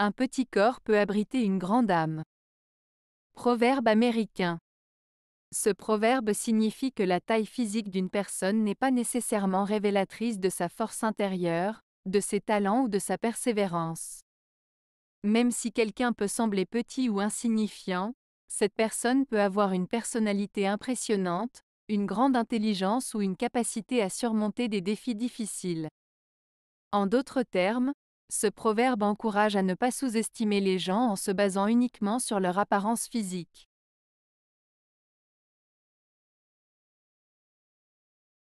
Un petit corps peut abriter une grande âme. Proverbe américain. Ce proverbe signifie que la taille physique d'une personne n'est pas nécessairement révélatrice de sa force intérieure, de ses talents ou de sa persévérance. Même si quelqu'un peut sembler petit ou insignifiant, cette personne peut avoir une personnalité impressionnante, une grande intelligence ou une capacité à surmonter des défis difficiles. En d'autres termes, ce proverbe encourage à ne pas sous-estimer les gens en se basant uniquement sur leur apparence physique.